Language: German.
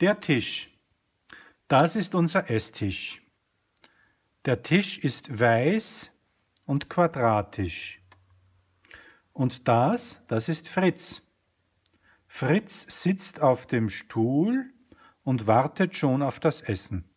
Der Tisch. Das ist unser Esstisch. Der Tisch ist weiß und quadratisch. Und das, das ist Fritz. Fritz sitzt auf dem Stuhl und wartet schon auf das Essen.